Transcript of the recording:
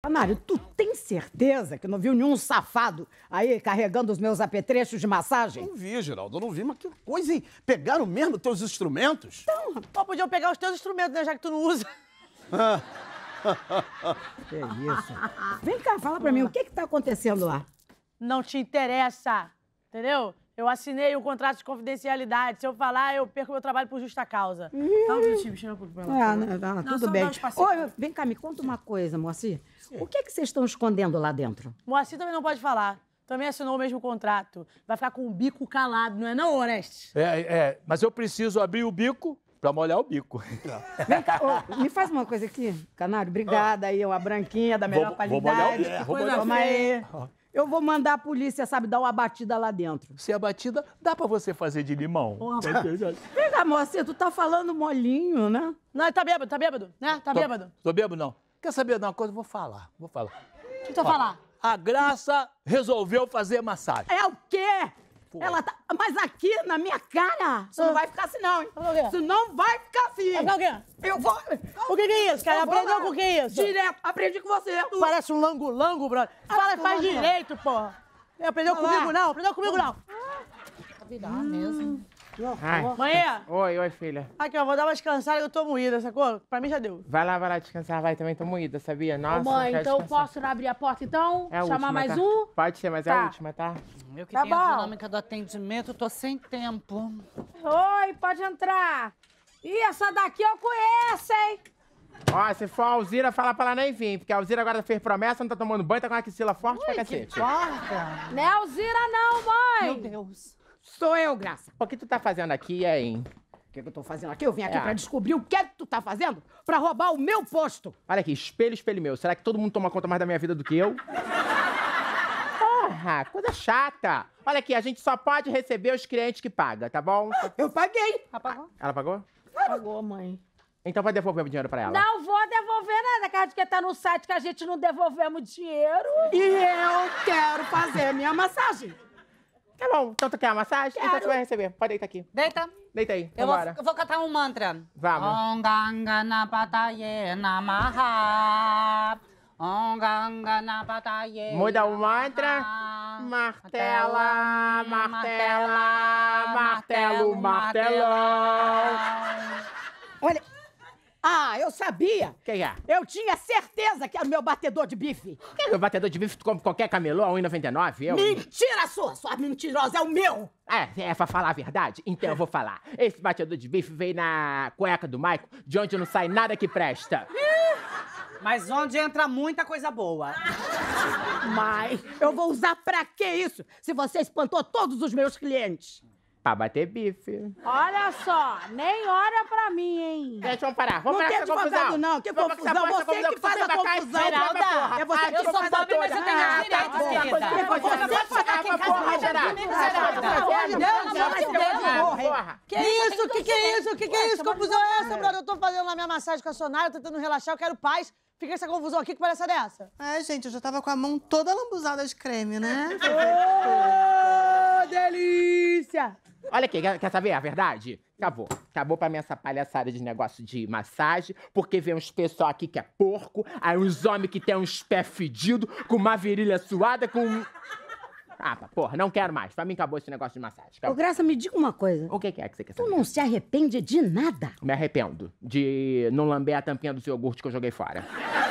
Canário, tu tem certeza que não viu nenhum safado aí carregando os meus apetrechos de massagem? Não vi, Geraldo, não vi, mas que coisa, hein? Pegaram mesmo teus instrumentos? Então, pô, podiam pegar os teus instrumentos, né, já que tu não usa. que isso? Vem cá, fala pra mim, o que que tá acontecendo lá? Não te interessa, entendeu? Eu assinei um contrato de confidencialidade. Se eu falar, eu perco meu trabalho por justa causa. Calma, gente, minutinho, chama pra ela. Ah, não, tá não, tudo bem. Oi, vem cá, me conta uma coisa, Moacir. O que é que vocês estão escondendo lá dentro? Moacir também não pode falar. Também assinou o mesmo contrato. Vai ficar com o bico calado, não é não, Orestes? É, é, mas eu preciso abrir o bico pra molhar o bico. Vem cá, ô, me faz uma coisa aqui, Canário. Obrigada ah. aí, uma branquinha da melhor Vou- vou molhar o qualidade. bico. Que é, Vou molhar o bico. Eu vou mandar a polícia, sabe, dar uma batida lá dentro. Se a é batida, dá para você fazer de limão. Pega, é moça, tu tá falando molinho, né? Não, tá bêbado, tá bêbado, né? Tá bêbado. Tô bêbado, não. Quer saber de uma coisa? Vou falar, vou falar. O que falar? A Graça resolveu fazer massagem. É o quê? Ela tá. Mas aqui, na minha cara, isso ah. não vai ficar assim, não, hein? Isso não vai ficar assim. Vai o quê? Eu vou. O que, que é isso, cara? Aprendeu com o que é isso? Direto, aprendi com você. Parece um lango-lango, brother. Ah, Fala, e faz direito, porra. aprendeu comigo, não? Aprendeu comigo, não? Ah, tá vida mesmo. Ai. Mãe! Oi, oi, filha. Aqui, ó, vou dar uma descansada que eu tô moída, sacou? Pra mim já deu. Vai lá, vai lá descansar, vai. Também tô moída, sabia? Nossa, mãe, então descansar. posso abrir a porta, então? É a Chamar última, mais tá? um? Pode ser, mas tá. é a tá. última, tá? Eu que tá tenho bom. a dinâmica do atendimento, tô sem tempo. Oi, pode entrar. Ih, essa daqui eu conheço, hein? Ó, se for a Alzira, fala pra ela nem vir, porque a Alzira agora fez promessa, não tá tomando banho, tá com a axila forte Ui, pra cacete. Porta. Não é Alzira não, mãe! Meu Deus. Sou eu, Graça. O que tu tá fazendo aqui, hein? O que, que eu tô fazendo aqui? Eu vim aqui é. pra descobrir o que é que tu tá fazendo pra roubar o meu posto. Olha aqui, espelho, espelho meu. Será que todo mundo toma conta mais da minha vida do que eu? Porra, coisa chata. Olha aqui, a gente só pode receber os clientes que pagam, tá bom? Ah, eu paguei. Ela pagou? Ela pagou? Pagou, mãe. Então vai devolver o dinheiro pra ela. Não vou devolver nada, cara, porque tá no site que a gente não devolvemos dinheiro. E eu quero fazer minha massagem. Tá bom, então tu quer uma massagem? Quero. Então tu vai receber. Pode deitar aqui. Deita. Deita aí, eu Vou, eu vou cantar um mantra. Vamos. Onganga na pataye namaha. Onganga na batalha Muda o mantra. Martela, martela, martelo, martelão. Ah, eu sabia! Quem é? Eu tinha certeza que era é o meu batedor de bife! Que o é batedor de bife tu compra qualquer camelô a 1,99? Eu... Mentira sua! Sua mentirosa é o meu! É, é pra falar a verdade? Então eu vou falar. Esse batedor de bife veio na cueca do Maico, de onde não sai nada que presta. Mas onde entra muita coisa boa. Mas eu vou usar pra que isso? Se você espantou todos os meus clientes. Pra bater bife. Olha só, nem hora pra mim, hein? gente vamos parar. Vamos não parar essa confusão. Não que confusão. Você, você, que faz a confusão. Geralda, é você que faz a confusão. Eu sou pobre, mas eu tenho direito, ah, querida. Você que aqui a confusão. mais Geralda. Que é é isso? Que que é isso? Que que é isso? Confusão é essa, é. brother? Eu tô fazendo lá minha massagem com a Sonara, tentando relaxar, eu quero paz. Fica essa confusão aqui, que parece dessa. É, gente, eu já tava com a mão toda lambuzada de creme, né? Ah! delícia! Olha aqui, quer, saber a verdade? Acabou. Acabou pra mim essa palhaçada de negócio de massagem, porque vem uns pessoal aqui que é porco, aí uns homens que tem uns pés fedidos, com uma virilha suada, com. Ah, porra, não quero mais. Pra mim acabou esse negócio de massagem. Acabou. Ô, Graça, me diga uma coisa. O que, que é que você quer saber? Tu não se arrepende de nada? Me arrependo de não lamber a tampinha do seu iogurte que eu joguei fora.